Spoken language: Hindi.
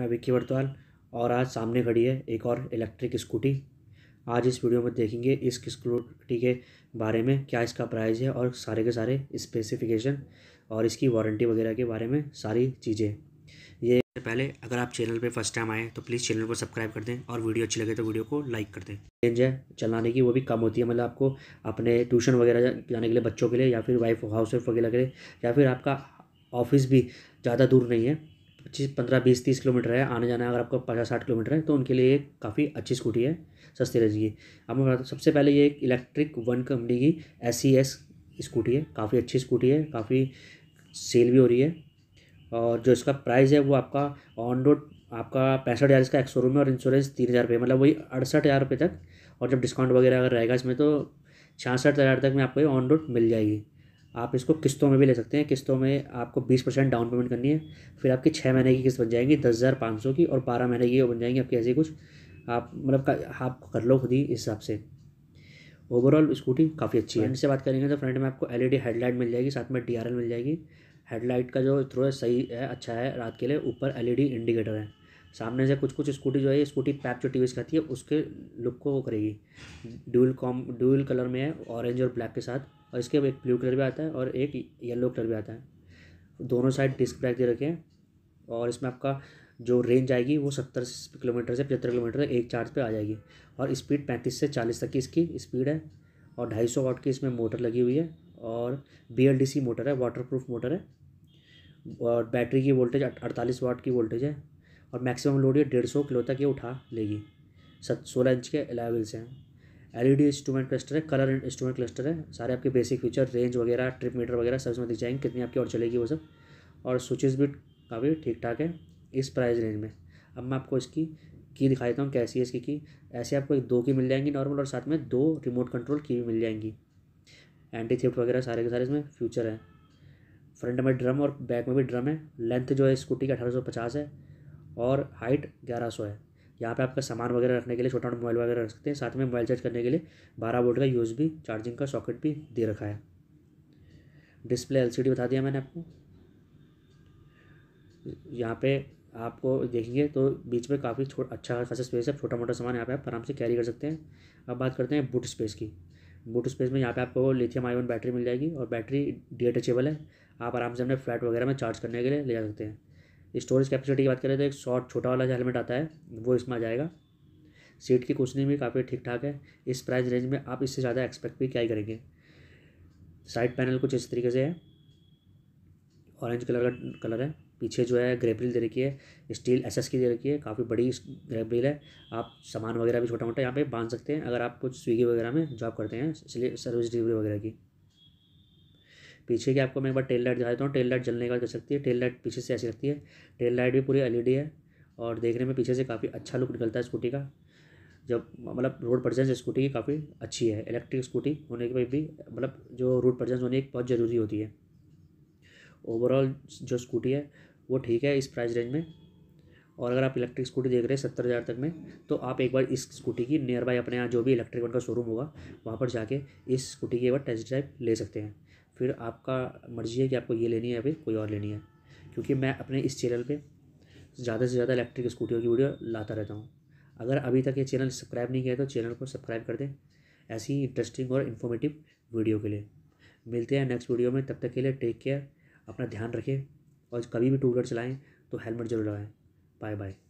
मैं विक्की वर्तवाल और आज सामने खड़ी है एक और इलेक्ट्रिक स्कूटी आज इस वीडियो में देखेंगे इस स्कूटी के बारे में क्या इसका प्राइस है और सारे के सारे स्पेसिफिकेशन और इसकी वारंटी वगैरह के बारे में सारी चीज़ें ये पहले अगर आप चैनल पे फर्स्ट टाइम आए तो प्लीज़ चैनल को सब्सक्राइब कर दें और वीडियो अच्छी लगे तो वीडियो को लाइक कर दें रेंज है चलाने की वो भी कम होती है मतलब आपको अपने ट्यूशन वगैरह जाने के लिए बच्चों के लिए या फिर वाइफ हाउस वाइफ वगैरह के लिए या फिर आपका ऑफिस भी ज़्यादा दूर नहीं है पच्चीस पंद्रह बीस तीस किलोमीटर है आने जाना है अगर आपको पचास साठ किलोमीटर है तो उनके लिए एक काफ़ी अच्छी स्कूटी है सस्ती रहेगी आप सबसे पहले ये एक इलेक्ट्रिक वन कंपनी की एस सी एस स्कूटी है काफ़ी अच्छी स्कूटी है काफ़ी सेल भी हो रही है और जो इसका प्राइस है वो आपका ऑन रोड आपका पैंसठ हज़ार इसका एक शोरूम में और इंश्योरेंस तीन हज़ार रुपये मतलब वही अड़सठ हज़ार रुपये तक और जब डिस्काउंट वगैरह अगर रहेगा इसमें तो छियासठ हज़ार तक में आपको ऑन रोड मिल जाएगी आप इसको किस्तों में भी ले सकते हैं किस्तों में आपको बीस परसेंट डाउन पेमेंट करनी है फिर आपकी छः महीने की किस्त बन जाएगी दस हज़ार पाँच सौ की और बारह महीने की बन जाएंगी आपकी ऐसी कुछ आप मतलब आप कर लो खुद ही इस हिसाब से ओवरऑल स्कूटी काफ़ी अच्छी है से बात करेंगे तो फ्रंट में आपको एल ई हेडलाइट मिल जाएगी साथ में डी मिल जाएगी हेडलाइट का जो थ्रो है सही है अच्छा है रात के लिए ऊपर एल इंडिकेटर e है सामने से कुछ कुछ स्कूटी जो है स्कूटी पैप जो टी खाती है उसके लुक को वो करेगी ड्यूल कॉम ड्यूल कलर में है ऑरेंज और ब्लैक के साथ और इसके एक ब्लू कलर भी आता है और एक येलो कलर भी आता है दोनों साइड डिस्क ब्रेक दे रखे हैं और इसमें आपका जो रेंज आएगी वो सत्तर किलोमीटर से पचहत्तर किलोमीटर एक चार्ज पर आ जाएगी और स्पीड पैंतीस से चालीस तक की इसकी स्पीड है और ढाई सौ वाट की इसमें मोटर लगी हुई है और बी मोटर है वाटर प्रूफ मोटर है और बैटरी की वोल्टेज अड़तालीस वाट की वोल्टेज है और मैक्सिमम लोड ये डेढ़ सौ किलो तक ये उठा लेगी सत सोलह इंच के एलाइबल्स हैं L E D instrument cluster है कलर इंस्ट्रूमेंट क्लस्टर है सारे आपके बेसिक फीचर रेंज वगैरह ट्रिप मीटर वगैरह सब इसमें दिख जाएंगे कितनी आपकी और चलेगी वो सब और स्विचेज़ भी काफ़ी ठीक ठाक है इस प्राइस रेंज में अब मैं आपको इसकी की दिखा देता हूँ कैसी है इसकी की ऐसे आपको एक दो की मिल जाएंगी नॉर्मल और साथ में दो रिमोट कंट्रोल की भी मिल जाएंगी एंटी थिफ्ट वगैरह सारे के सारे इसमें फ्यूचर हैं फ्रंट में ड्रम और बैक में भी ड्रम है लेंथ जो है स्कूटी का अठारह सौ पचास है और हाइट ग्यारह सौ है यहाँ पे आपका सामान वगैरह रखने के लिए छोटा मोबाइल वगैरह रख सकते हैं साथ में मोबाइल चार्ज करने के लिए बारह वोल्ट का यूज भी चार्जिंग का सॉकेट भी दे रखा है डिस्प्ले एलसीडी बता दिया मैंने आपको यहाँ पे आपको देखेंगे तो बीच में काफ़ी अच्छा खासा स्पेस है छोटा मोटा सामान यहाँ पे आप आराम से कैरी कर सकते हैं अब बात करते हैं बूट स्पेस की बूट स्पेस में यहाँ पर आपको लिथियम आईवन बैटरी मिल जाएगी और बैटरी डी है आप आराम से अपने फ्लैट वगैरह में चार्ज करने के लिए ले जा सकते हैं स्टोरेज कैपेसिटी की बात करें तो एक शॉर्ट छोटा वाला जो हेलमेट आता है वो इसमें आ जाएगा सीट की कुछ भी काफ़ी ठीक ठाक है इस प्राइस रेंज में आप इससे ज़्यादा एक्सपेक्ट भी क्या ही करेंगे साइड पैनल कुछ इस तरीके से है ऑरेंज कलर का कलर है पीछे जो है ग्रेब्रिल दे रखी है स्टील एसएस की दे रखी है काफ़ी बड़ी ग्रेब्रिल है आप सामान वगैरह भी छोटा मोटा यहाँ पे बांध सकते हैं अगर आप कुछ स्विगी वगैरह में जॉब करते हैं इसलिए सर्विस डिलीवरी वगैरह की पीछे की आपको मैं एक बार टेल लाइट दिखा देता हूँ टेल लाइट जलने के बाद कर सकती है टेल लाइट पीछे से ऐसी लगती है टेल लाइट भी पूरी एलईडी e है और देखने में पीछे से काफ़ी अच्छा लुक निकलता है स्कूटी का जब मतलब रोड प्रजेंस स्कूटी की काफ़ी अच्छी है इलेक्ट्रिक स्कूटी होने के बाद भी मतलब जो रोड प्रजेंस होने की बहुत ज़रूरी होती है ओवरऑल जो स्कूटी है वो ठीक है इस प्राइस रेंज में और अगर आप इलेक्ट्रिक स्कूटी देख रहे हैं सत्तर हज़ार तक में तो आप एक बार इस स्कूटी की नियर बाई अपने यहाँ जो भी इलेक्ट्रिक वन का शोरूम होगा वहाँ पर जाके इस स्कूटी की एक बार टेस्ट ड्राइव ले सकते हैं फिर आपका मर्जी है कि आपको ये लेनी है या फिर कोई और लेनी है क्योंकि मैं अपने इस चैनल पे ज़्यादा से ज़्यादा इलेक्ट्रिक स्कूटियों की वीडियो लाता रहता हूँ अगर अभी तक ये चैनल सब्सक्राइब नहीं किया तो चैनल को सब्सक्राइब कर दें ऐसी ही इंटरेस्टिंग और इन्फॉर्मेटिव वीडियो के लिए मिलते हैं नेक्स्ट वीडियो में तब तक के लिए टेक केयर अपना ध्यान रखें और कभी भी टू व्हीलर चलाएँ तो हेलमेट जरूर लगाएँ बाय बाय